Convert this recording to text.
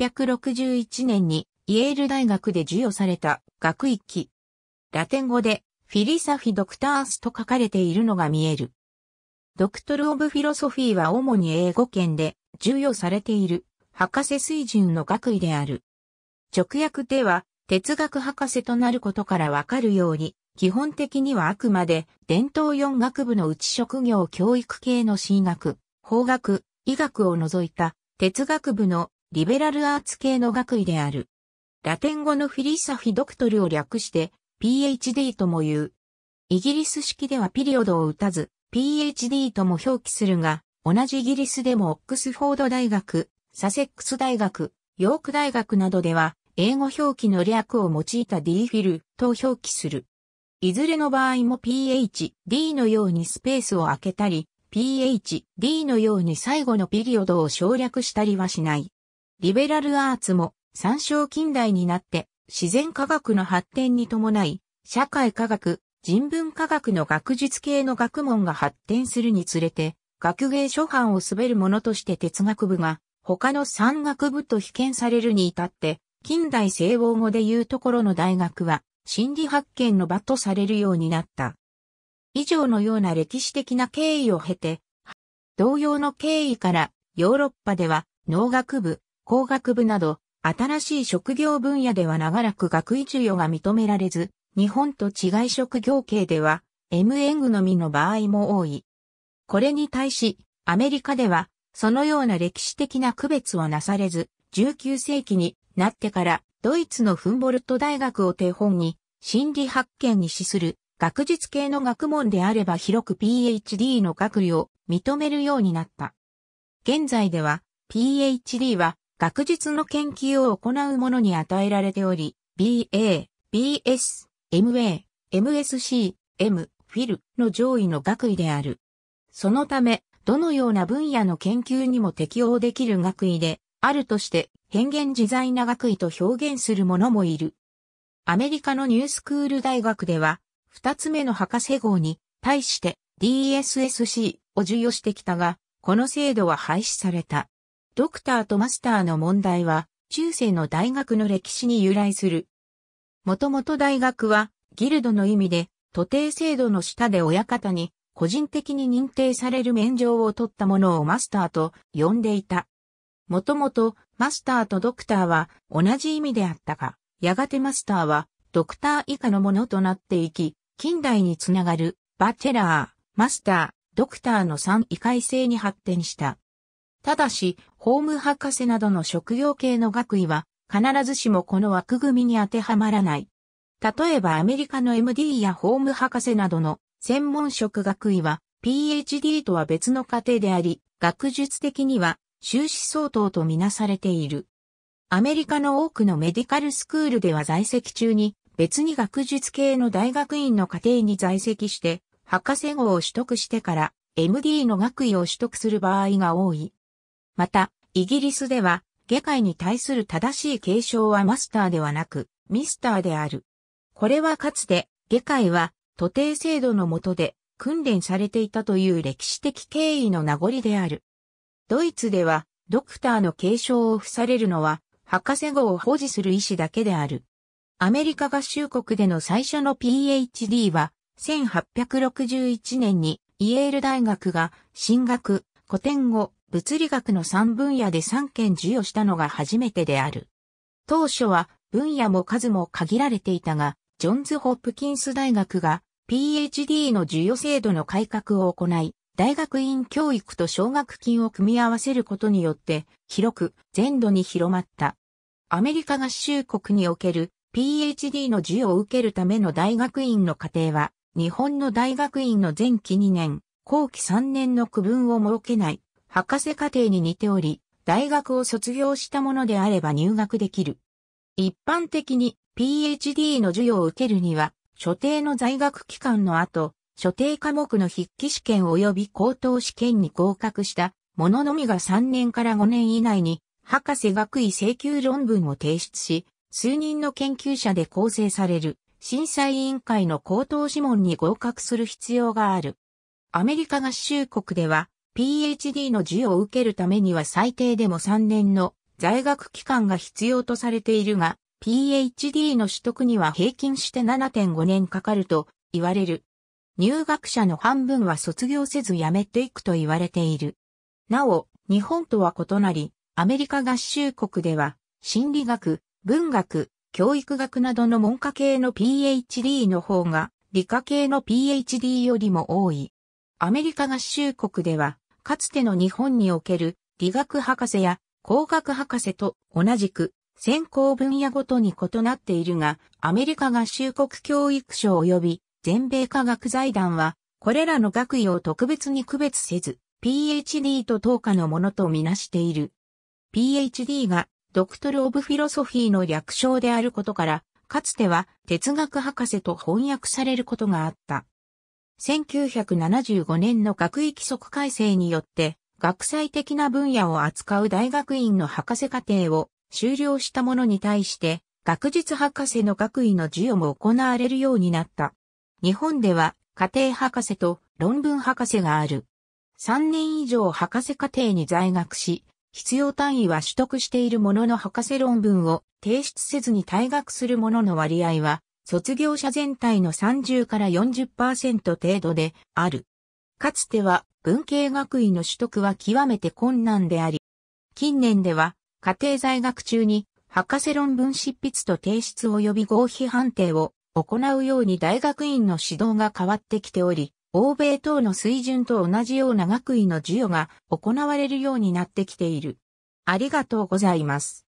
1861年にイェール大学で授与された学域。ラテン語でフィリサフィ・ドクタースと書かれているのが見える。ドクトル・オブ・フィロソフィーは主に英語圏で授与されている博士水準の学位である。直訳では哲学博士となることからわかるように、基本的にはあくまで伝統四学部の内職業教育系の進学、法学、医学を除いた哲学部のリベラルアーツ系の学位である。ラテン語のフィリサフィドクトルを略して PhD とも言う。イギリス式ではピリオドを打たず PhD とも表記するが、同じイギリスでもオックスフォード大学、サセックス大学、ヨーク大学などでは、英語表記の略を用いた D フィルと表記する。いずれの場合も PhD のようにスペースを空けたり、PhD のように最後のピリオドを省略したりはしない。リベラルアーツも参照近代になって自然科学の発展に伴い、社会科学、人文科学の学術系の学問が発展するにつれて、学芸諸般を滑るものとして哲学部が他の山学部と被験されるに至って、近代西欧語でいうところの大学は心理発見の場とされるようになった。以上のような歴史的な経緯を経て、同様の経緯からヨーロッパでは農学部、工学部など、新しい職業分野では長らく学位授与が認められず、日本と違い職業系では、MN 具のみの場合も多い。これに対し、アメリカでは、そのような歴史的な区別はなされず、19世紀になってから、ドイツのフンボルト大学を手本に、心理発見に資する学術系の学問であれば広く PhD の学位を認めるようになった。現在では PhD は学術の研究を行う者に与えられており、BA、BS、MA、MSc、M、Phil の上位の学位である。そのため、どのような分野の研究にも適応できる学位で、あるとして、変幻自在な学位と表現する者もいる。アメリカのニュースクール大学では、二つ目の博士号に、対して DSSC を授与してきたが、この制度は廃止された。ドクターとマスターの問題は、中世の大学の歴史に由来する。もともと大学は、ギルドの意味で、徒弟制度の下で親方に、個人的に認定される免状を取ったものをマスターと呼んでいた。もともと、マスターとドクターは同じ意味であったが、やがてマスターは、ドクター以下のものとなっていき、近代につながる、バチェラー、マスター、ドクターの3異界性に発展した。ただし、法務博士などの職業系の学位は、必ずしもこの枠組みに当てはまらない。例えばアメリカの MD や法務博士などの専門職学位は PhD とは別の過程であり、学術的には修士相当とみなされている。アメリカの多くのメディカルスクールでは在籍中に別に学術系の大学院の過程に在籍して博士号を取得してから MD の学位を取得する場合が多い。また、イギリスでは、下界に対する正しい継承はマスターではなく、ミスターである。これはかつて、下界は、徒弟制度の下で、訓練されていたという歴史的経緯の名残である。ドイツでは、ドクターの継承を付されるのは、博士号を保持する医師だけである。アメリカ合衆国での最初の PhD は、1861年にイエール大学が進学、古典語、物理学の3分野で3件授与したのが初めてである。当初は分野も数も限られていたが、ジョンズ・ホップキンス大学が PhD の授与制度の改革を行い、大学院教育と奨学金を組み合わせることによって広く全土に広まった。アメリカ合衆国における PhD の授与を受けるための大学院の過程は日本の大学院の前期2年、後期3年の区分を設けない。博士課程に似ており、大学を卒業したものであれば入学できる。一般的に PhD の授与を受けるには、所定の在学期間の後、所定科目の筆記試験及び高等試験に合格したもののみが3年から5年以内に、博士学位請求論文を提出し、数人の研究者で構成される審査委員会の口頭諮問に合格する必要がある。アメリカ合衆国では PhD の授与を受けるためには最低でも3年の在学期間が必要とされているが、PhD の取得には平均して7.5年かかると言われる。入学者の半分は卒業せず辞めていくと言われている。なお、日本とは異なり、アメリカ合衆国では、心理学、文学、教育学などの文科系の PhD の方が、理科系の PhD よりも多い。アメリカ合衆国では、かつての日本における理学博士や工学博士と同じく専攻分野ごとに異なっているが、アメリカ合衆国教育省及び全米科学財団は、これらの学位を特別に区別せず、PhD と等価のものとみなしている。PhD がドクトル・オブ・フィロソフィーの略称であることから、かつては哲学博士と翻訳されることがあった。1975年の学位規則改正によって、学際的な分野を扱う大学院の博士課程を修了した者に対して、学術博士の学位の授与も行われるようになった。日本では、家庭博士と論文博士がある。3年以上博士課程に在学し、必要単位は取得しているものの博士論文を提出せずに退学する者の割合は卒業者全体の30から40%程度である。かつては文系学位の取得は極めて困難であり、近年では家庭在学中に博士論文執筆と提出及び合否判定を行うように大学院の指導が変わってきており、欧米等の水準と同じような学位の授与が行われるようになってきている。ありがとうございます。